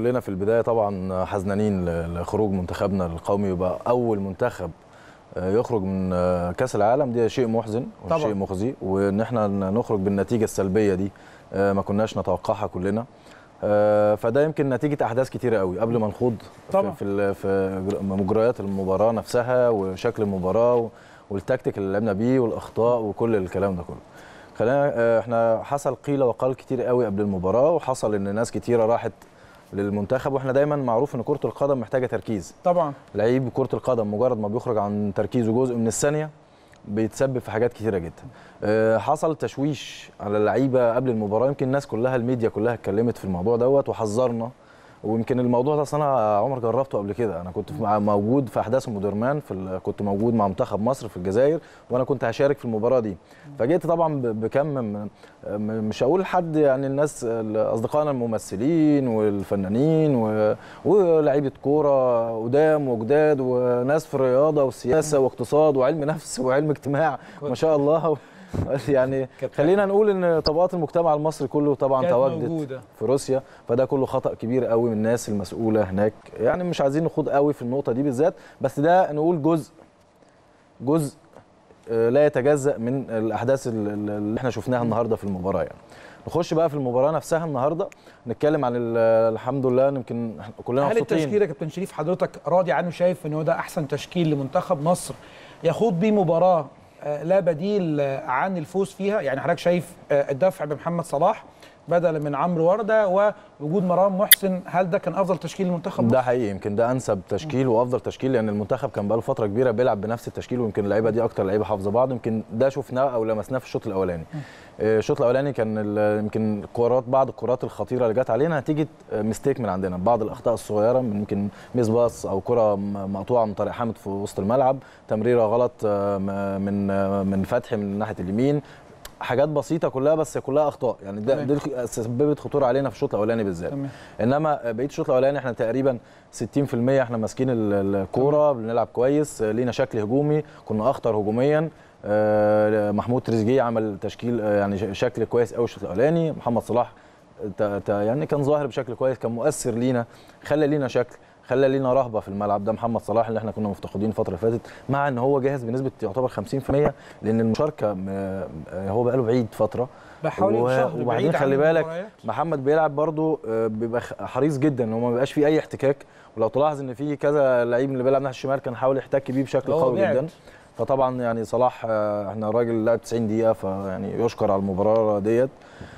كلنا في البدايه طبعا حزنانين لخروج منتخبنا القومي يبقى اول منتخب آه، يخرج من آه، كاس العالم دي شيء محزن وشيء مخزي وان احنا نخرج بالنتيجه السلبيه دي آه، ما كناش نتوقعها كلنا فده يمكن نتيجه احداث كتيره قوي قبل ما نخوض طبعا. في في مجريات المباراه نفسها وشكل المباراه والتكتيك اللي لعبنا بيه والاخطاء وكل الكلام ده كله خلينا احنا حصل قيل وقال كتير قوي قبل المباراه وحصل ان ناس كتيره راحت للمنتخب واحنا دايما معروف ان كره القدم محتاجه تركيز طبعا لعيب كره القدم مجرد ما بيخرج عن تركيزه جزء من الثانيه بيتسبب في حاجات كتيره جدا آه، حصل تشويش على اللعيبه قبل المباراه يمكن الناس كلها الميديا كلها اتكلمت في الموضوع دوت وحذرنا ويمكن الموضوع ده اصل انا عمر جربته قبل كده انا كنت موجود في احداث مودرمان في كنت موجود مع منتخب مصر في الجزائر وانا كنت هشارك في المباراه دي فجيت طبعا بكم مش هقول حد يعني الناس اصدقائنا الممثلين والفنانين ولاعيبه كوره قدام وجداد وناس في الرياضه والسياسه واقتصاد وعلم نفس وعلم اجتماع ما شاء الله يعني خلينا نقول ان طبقات المجتمع المصري كله طبعا تواجدت موجودة. في روسيا فده كله خطا كبير قوي من الناس المسؤوله هناك يعني مش عايزين نخوض قوي في النقطه دي بالذات بس ده نقول جزء جزء آه، لا يتجزا من الاحداث اللي احنا شفناها النهارده في المباراه يعني نخش بقى في المباراه نفسها النهارده نتكلم عن الحمد لله يمكن كلنا مبسوطين هل التشكيل يا كابتن شريف حضرتك راضي عنه شايف ان هو ده احسن تشكيل لمنتخب مصر يخوض بيه مباراه آه، لا بديل آه، عن الفوز فيها يعني حضرتك شايف آه، الدفع بمحمد صلاح بدل من عمرو ورده ووجود مرام محسن هل ده كان افضل تشكيل للمنتخب ده حقيقي يمكن ده انسب تشكيل وافضل تشكيل لان المنتخب كان بقاله فتره كبيره بيلعب بنفس التشكيل ويمكن اللعيبه دي اكتر لعيبه حافظه بعض يمكن ده شفناه او لمسناه في الشوط الاولاني آه، الشوط الاولاني كان يمكن كرات بعض الكرات الخطيره اللي جت علينا نتيجه ميستيك من عندنا بعض الاخطاء الصغيره يمكن ميس باص او كره مقطوعه من طارق حامد في وسط الملعب تمريره غلط آه، من آه، من فتحي من ناحيه اليمين حاجات بسيطه كلها بس كلها اخطاء يعني ده دي سببت خطوره علينا في الشوط الاولاني بالذات انما بقيه الشوط الاولاني احنا تقريبا 60% احنا ماسكين الكوره بنلعب كويس لينا شكل هجومي كنا اخطر هجوميا آه، محمود تريزيجيه عمل تشكيل آه، يعني شكل كويس قوي الشوط الاولاني محمد صلاح يعني كان ظاهر بشكل كويس كان مؤثر لينا خلى لينا شكل خلى لينا رهبه في الملعب ده محمد صلاح اللي احنا كنا مفتقدين الفتره اللي فاتت مع ان هو جاهز بنسبه تعتبر 50% لان المشاركه آه، آه، هو بقاله بعيد فتره بحاول و... شهر وبعدين خلي بالك محمد بيلعب برده آه، بيبقى حريص جدا ان هو ما بيبقاش فيه اي احتكاك ولو تلاحظ ان في كذا لعيب اللي بيلعب ناحيه الشمال كان حاول يحتك بيه بشكل قوي جدا فطبعا يعني صلاح احنا راجل لعب 90 دقيقه فيعني يشكر على المباراه ديت